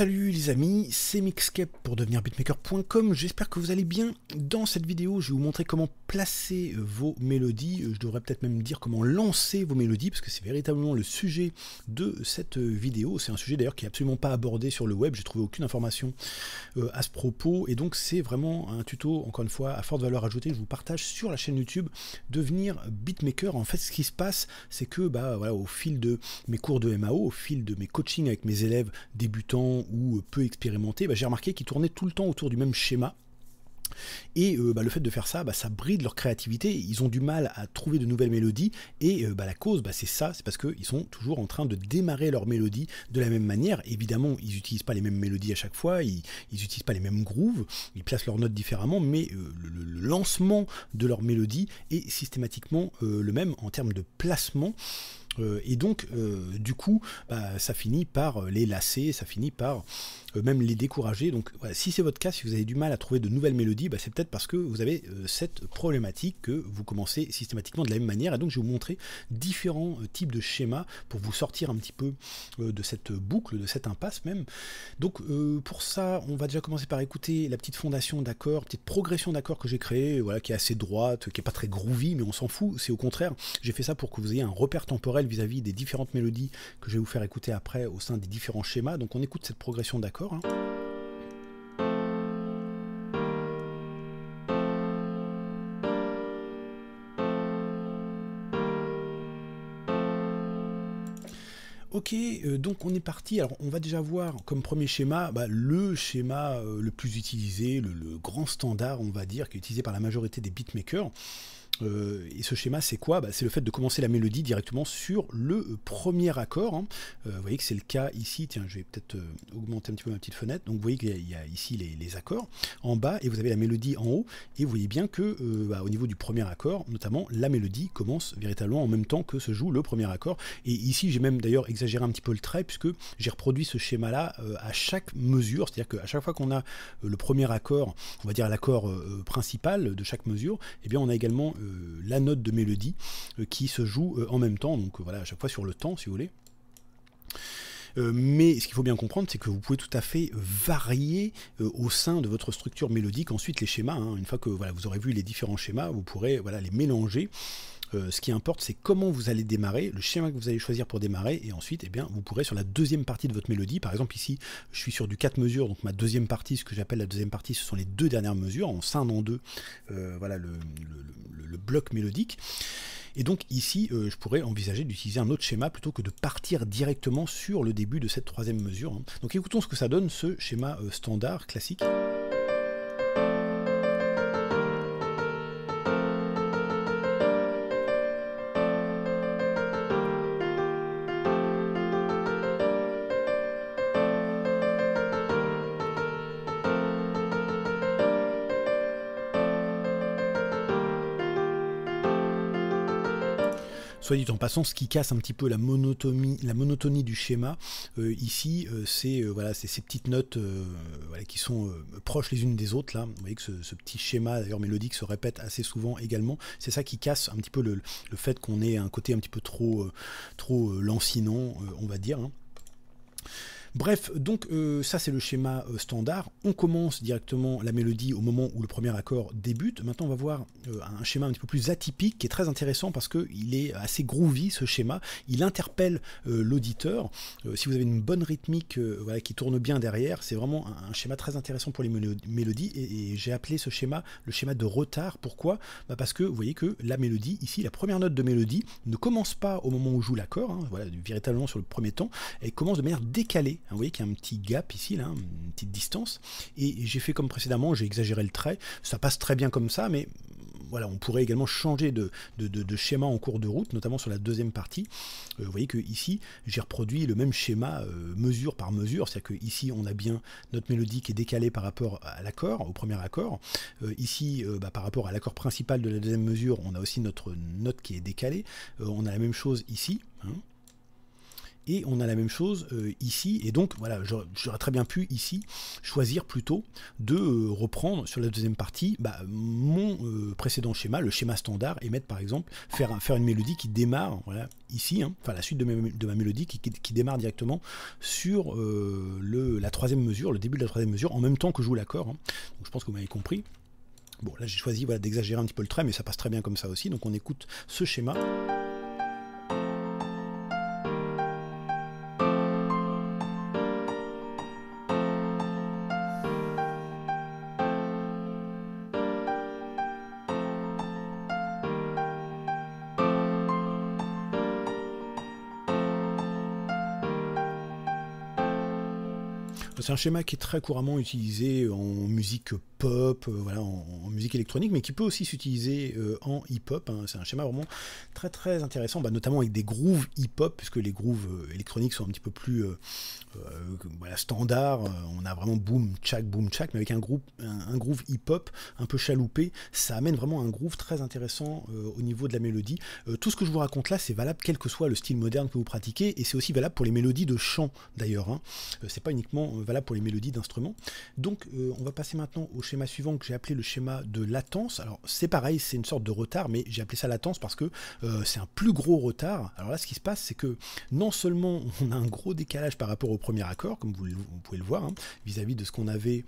Salut les amis, c'est Mixcape pour devenir beatmaker.com, j'espère que vous allez bien. Dans cette vidéo, je vais vous montrer comment placer vos mélodies, euh, je devrais peut-être même dire comment lancer vos mélodies, parce que c'est véritablement le sujet de cette vidéo. C'est un sujet d'ailleurs qui n'est absolument pas abordé sur le web, j'ai trouvé aucune information euh, à ce propos, et donc c'est vraiment un tuto, encore une fois, à forte valeur ajoutée, je vous partage sur la chaîne YouTube, devenir beatmaker. En fait, ce qui se passe, c'est que bah, voilà, au fil de mes cours de MAO, au fil de mes coachings avec mes élèves débutants, ou peu expérimentés, bah, j'ai remarqué qu'ils tournaient tout le temps autour du même schéma. Et euh, bah, le fait de faire ça, bah, ça bride leur créativité, ils ont du mal à trouver de nouvelles mélodies, et euh, la cause, c'est ça, c'est parce qu'ils sont toujours en train de démarrer leur mélodie de la même manière. Évidemment, ils n'utilisent pas les mêmes mélodies à chaque fois, ils n'utilisent pas les mêmes grooves, ils placent leurs notes différemment, mais euh, le, le, lancement de leur mélodie est systématiquement le même en termes de placement. Euh, et donc, euh, du coup, bah, ça finit par euh, les lasser, ça finit par même les décourager. Donc, si c'est votre cas, si vous avez du mal à trouver de nouvelles mélodies, bah, c'est peut-être parce que vous avez cette problématique que vous commencez systématiquement de la même manière. Et donc, je vais vous montrer différents types de schémas pour vous sortir un petit peu de cette boucle, de cette impasse même. Donc, pour ça, on va déjà commencer par écouter la petite fondation d'accords, petite progression d'accords que j'ai créée, voilà, qui est assez droite, qui n'est pas très groovy, mais on s'en fout. C'est au contraire, j'ai fait ça pour que vous ayez un repère temporel vis-à-vis des différentes mélodies que je vais vous faire écouter après au sein des différents schémas. Donc on écoute cette progression d'accords. Hein. Ok, euh, donc on est parti. Alors on va déjà voir comme premier schéma bah, le schéma euh, le plus utilisé, le, grand standard, on va dire, qui est utilisé par la majorité des beatmakers. Euh, et ce schéma, c'est quoi bah, C'est le fait de commencer la mélodie directement sur le premier accord. Hein. Euh, vous voyez que c'est le cas ici. Tiens, je vais peut-être euh, augmenter un petit peu ma petite fenêtre. Donc vous voyez qu'il y, a ici les, accords en bas et vous avez la mélodie en haut. Et vous voyez bien que bah, au niveau du premier accord, notamment, la mélodie commence véritablement en même temps que se joue le premier accord. Et ici, j'ai même d'ailleurs exagéré un petit peu le trait puisque j'ai reproduit ce schéma-là à chaque mesure. C'est-à-dire qu'à chaque fois qu'on a le premier accord, on va dire l'accord principal de chaque mesure, et eh bien on a également euh, la note de mélodie euh, qui se joue euh, en même temps, donc voilà, à chaque fois sur le temps si vous voulez. mais ce qu'il faut bien comprendre, c'est que vous pouvez tout à fait varier au sein de votre structure mélodique ensuite les schémas. Hein, une fois que vous aurez vu les différents schémas, vous pourrez voilà, les mélanger euh, ce qui importe, c'est comment vous allez démarrer, le schéma que vous allez choisir pour démarrer, et ensuite, eh bien, vous pourrez sur la deuxième partie de votre mélodie, par exemple ici, je suis sur du 4 mesures, donc ma deuxième partie, ce que j'appelle la deuxième partie, ce sont les deux dernières mesures, en scinde en deux, euh, voilà le, bloc mélodique. Et donc ici, euh, je pourrais envisager d'utiliser un autre schéma plutôt que de partir directement sur le début de cette troisième mesure. Hein. Donc écoutons ce que ça donne, ce schéma standard classique. Soit dit en passant, ce qui casse un petit peu la monotonie, du schéma euh, ici, euh, c'est euh, voilà, ces petites notes qui sont proches les unes des autres. Là, vous voyez que ce, petit schéma d'ailleurs mélodique se répète assez souvent également. C'est ça qui casse un petit peu le, fait qu'on ait un côté un petit peu trop, trop lancinant, on va dire. Hein. Bref, donc euh, ça c'est le schéma euh, standard. On commence directement la mélodie au moment où le premier accord débute. Maintenant on va voir euh, un schéma un petit peu plus atypique qui est très intéressant parce qu'il est assez groovy ce schéma. Il interpelle l'auditeur. si vous avez une bonne rythmique voilà, qui tourne bien derrière, c'est vraiment un, schéma très intéressant pour les mélodies. Et, j'ai appelé ce schéma le schéma de retard. Pourquoi bah, Parce que vous voyez que la mélodie, ici la première note de mélodie ne commence pas au moment où joue l'accord, hein, voilà, véritablement sur le premier temps, elle commence de manière décalée vous voyez qu'il y a un petit gap ici, là, une petite distance. Et j'ai fait comme précédemment, j'ai exagéré le trait. Ça passe très bien comme ça, mais voilà, on pourrait également changer de, schéma en cours de route, notamment sur la deuxième partie. Euh, vous voyez que ici, j'ai reproduit le même schéma euh, mesure par mesure, c'est-à-dire que ici, on a bien notre mélodie qui est décalée par rapport à l'accord, au premier accord. Euh, ici, bah, par rapport à l'accord principal de la deuxième mesure, on a aussi notre note qui est décalée. on a la même chose ici. Hein. Et on a la même chose euh, ici. Et donc voilà, j'aurais très bien pu ici choisir plutôt de euh, reprendre sur la deuxième partie bah, mon euh, précédent schéma, le schéma standard, et mettre par exemple faire, faire une mélodie qui démarre voilà, ici, hein, enfin la suite de ma, mélodie qui, démarre directement sur la troisième mesure, le début de la troisième mesure, en même temps que je joue l'accord. Hein. Donc je pense que vous m'avez compris. Bon, là j'ai choisi voilà, d'exagérer un petit peu le trait, mais ça passe très bien comme ça aussi. Donc on écoute ce schéma. C'est un schéma qui est très couramment utilisé en musique pop, euh, voilà, en, musique électronique, mais qui peut aussi s'utiliser euh, en hip-hop. Hein. C'est un schéma vraiment très très intéressant, bah, notamment avec des grooves hip-hop, puisque les grooves euh, électroniques sont un petit peu plus voilà, standard. On a vraiment boom, chak, boom, chak, mais avec un, groove hip-hop un peu chaloupé, ça amène vraiment un groove très intéressant au niveau de la mélodie. tout ce que je vous raconte là, c'est valable quel que soit le style moderne que vous pratiquez, et c'est aussi valable pour les mélodies de chant d'ailleurs. Hein. C'est pas uniquement valable pour les mélodies d'instruments. Donc, on va passer maintenant au schéma suivant que j'ai appelé le schéma de latence. Alors c'est pareil, c'est une sorte de retard, mais j'ai appelé ça latence parce que euh, c'est un plus gros retard. Alors là, ce qui se passe, c'est que non seulement on a un gros décalage par rapport au premier accord, comme vous, pouvez le voir, hein, vis-à-vis de ce qu'on avait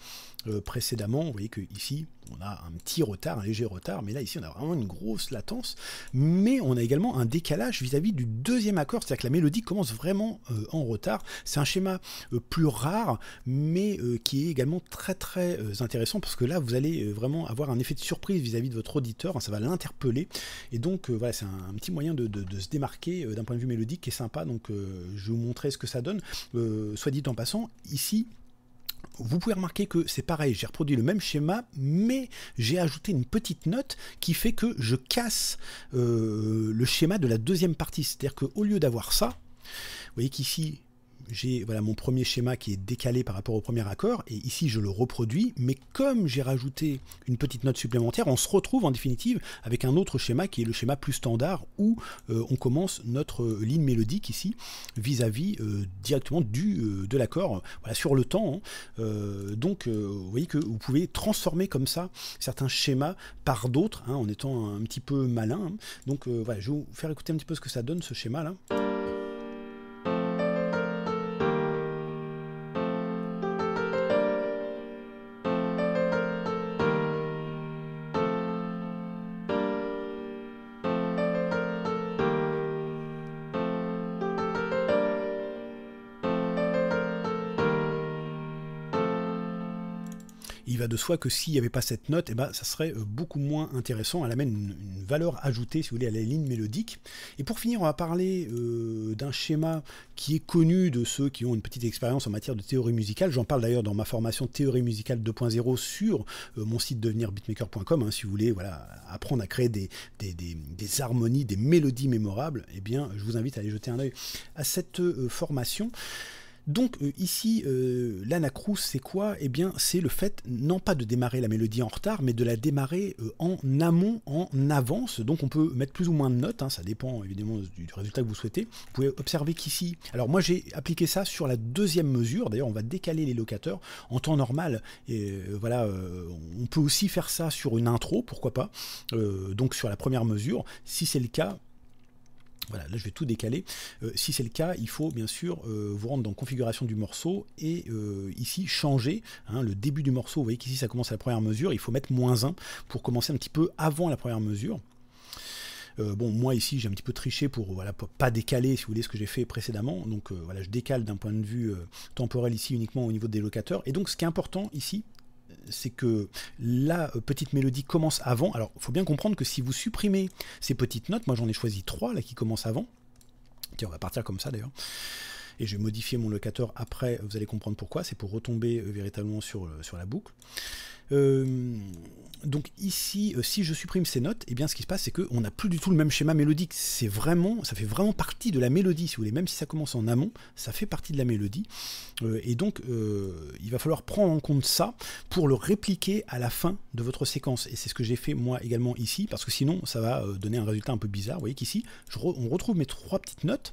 euh, précédemment, vous voyez que ici on a un petit retard, un léger retard, mais là ici on a vraiment une grosse latence, mais on a également un décalage vis-à-vis du deuxième accord, c'est-à-dire que la mélodie commence vraiment euh, en retard. C'est un schéma plus rare, mais qui est également très très intéressant parce parce que là, vous allez euh, vraiment avoir un effet de surprise vis-à-vis de votre auditeur, hein, ça va l'interpeller. Et donc, euh, voilà, c'est un, petit moyen de, se démarquer euh, d'un point de vue mélodique qui est sympa. Donc, je vais vous montrer ce que ça donne. soit dit en passant, ici, vous pouvez remarquer que c'est pareil, j'ai reproduit le même schéma, mais j'ai ajouté une petite note qui fait que je casse le schéma de la deuxième partie. C'est-à-dire qu'au lieu d'avoir ça, vous voyez qu'ici, j'ai voilà mon premier schéma qui est décalé par rapport au premier accord, et ici je le reproduis, mais comme j'ai rajouté une petite note supplémentaire, on se retrouve en définitive avec un autre schéma qui est le schéma plus standard où euh, on commence notre euh, ligne mélodique ici vis-à-vis euh, directement de l'accord, sur le temps. Hein. donc vous voyez que vous pouvez transformer comme ça certains schémas par d'autres hein, en étant un petit peu malin. Hein. Donc voilà, je vais vous faire écouter un petit peu ce que ça donne ce schéma là. de soi que s'il n'y avait pas cette note, eh ben, ça serait euh, beaucoup moins intéressant. Elle amène une, valeur ajoutée, si vous voulez, à la ligne mélodique. Et pour finir, on va parler euh, d'un schéma qui est connu de ceux qui ont une petite expérience en matière de théorie musicale. J'en parle d'ailleurs dans ma formation Théorie musicale 2.0 sur euh, mon site devenirbeatmaker.com. Hein, si vous voulez voilà, apprendre à créer des, harmonies, des mélodies mémorables, eh bien, je vous invite à aller jeter un œil à cette formation. Donc euh, ici, euh, c'est quoi Eh bien, c'est le fait, non pas de démarrer la mélodie en retard, mais de la démarrer euh, en amont, en avance. Donc on peut mettre plus ou moins de notes, hein, ça dépend évidemment du, résultat que vous souhaitez. Vous pouvez observer qu'ici, alors moi j'ai appliqué ça sur la deuxième mesure, d'ailleurs on va décaler les locateurs en temps normal. Et euh, voilà, on peut aussi faire ça sur une intro, pourquoi pas. donc sur la première mesure, si c'est le cas, voilà, là je vais tout décaler. Euh, si c'est le cas, il faut bien sûr euh, vous rendre dans configuration du morceau et euh, ici changer hein, le début du morceau. Vous voyez qu'ici ça commence à la première mesure, il faut mettre moins 1 pour commencer un petit peu avant la première mesure. bon, moi ici, j'ai un petit peu triché pour voilà pas décaler, si vous voulez, ce que j'ai fait précédemment. Donc voilà, je décale d'un point de vue temporel ici uniquement au niveau des locateurs, Et donc, ce qui est important ici, c'est que la euh, petite mélodie commence avant. Alors, il faut bien comprendre que si vous supprimez ces petites notes, moi j'en ai choisi trois là qui commencent avant. Tiens, on va partir comme ça d'ailleurs et je vais modifier mon locateur après, vous allez comprendre pourquoi, c'est pour retomber euh, véritablement sur, euh, sur la boucle. Euh, donc ici, si je supprime ces notes, eh bien ce qui se passe, c'est qu'on n'a plus du tout le même schéma mélodique. C'est vraiment, ça fait vraiment partie de la mélodie, si vous voulez. Même si ça commence en amont, ça fait partie de la mélodie. et donc, il va falloir prendre en compte ça pour le répliquer à la fin de votre séquence. Et c'est ce que j'ai fait moi également ici, parce que sinon, ça va donner un résultat un peu bizarre. Vous voyez qu'ici, on retrouve mes trois petites notes.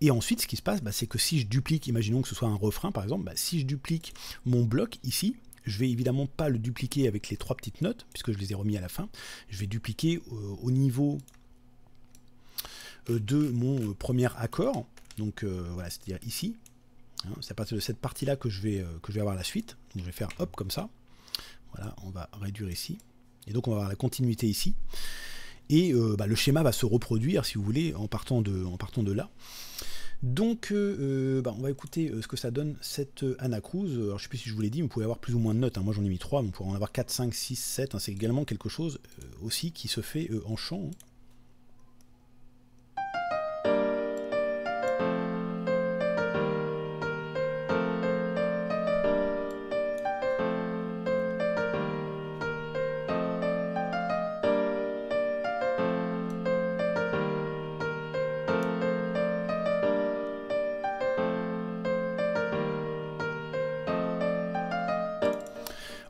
Et ensuite, ce qui se passe, bah, c'est que si je duplique, imaginons que ce soit un refrain par exemple, bah, si je duplique mon bloc ici, je vais évidemment pas le dupliquer avec les trois petites notes, puisque je les ai remis à la fin. Je vais dupliquer euh, au niveau euh, de mon euh, premier accord. Donc voilà, c'est-à-dire ici. Hein. c'est à partir de cette partie-là que, je vais que je vais avoir la suite. je vais faire hop comme ça. Voilà, on va réduire ici. Et donc on va avoir la continuité ici. Et euh, bah, le schéma va se reproduire, si vous voulez, en partant de, là. Donc, euh, euh, bah, on va écouter ce que ça donne cette anacrouse. Alors, je ne sais plus si je vous l'ai dit, mais vous pouvez avoir plus ou moins de notes. Hein. Moi, j'en ai mis 3, mais on pourrait en avoir 4, 5, 6, 7. C'est également quelque chose aussi qui se fait en chant. Hein.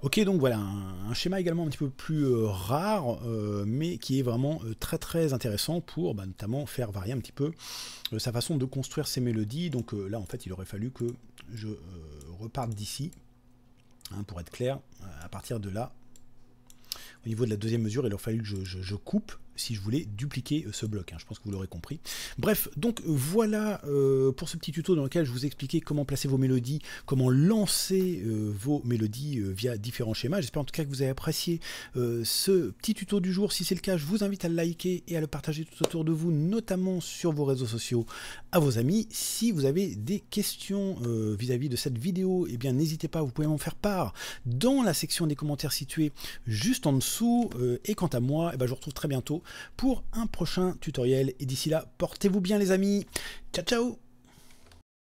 Ok, donc voilà, un, schéma également un petit peu plus euh, rare, euh, mais qui est vraiment euh, très très intéressant pour bah, notamment faire varier un petit peu sa façon de construire ses mélodies. Donc là, en fait, il aurait fallu que je reparte d'ici, hein, pour être clair, à partir de là. Au niveau de la deuxième mesure, il aurait fallu que je coupe si je voulais dupliquer euh, ce bloc. Hein, je pense que vous l'aurez compris. Bref, donc voilà euh, pour ce petit tuto dans lequel je vous expliquais comment placer vos mélodies, comment lancer euh, vos mélodies via différents schémas. J'espère en tout cas que vous avez apprécié ce petit tuto du jour. Si c'est le cas, je vous invite à le liker et à le partager tout autour de vous, notamment sur vos réseaux sociaux, à vos amis. Si vous avez des questions vis-à-vis de cette vidéo, eh bien n'hésitez pas, vous pouvez m'en faire part dans la section des commentaires située juste en dessous. et quant à moi, eh ben, je vous retrouve très bientôt pour un prochain tutoriel. Et d'ici là, portez-vous bien les amis. Ciao ciao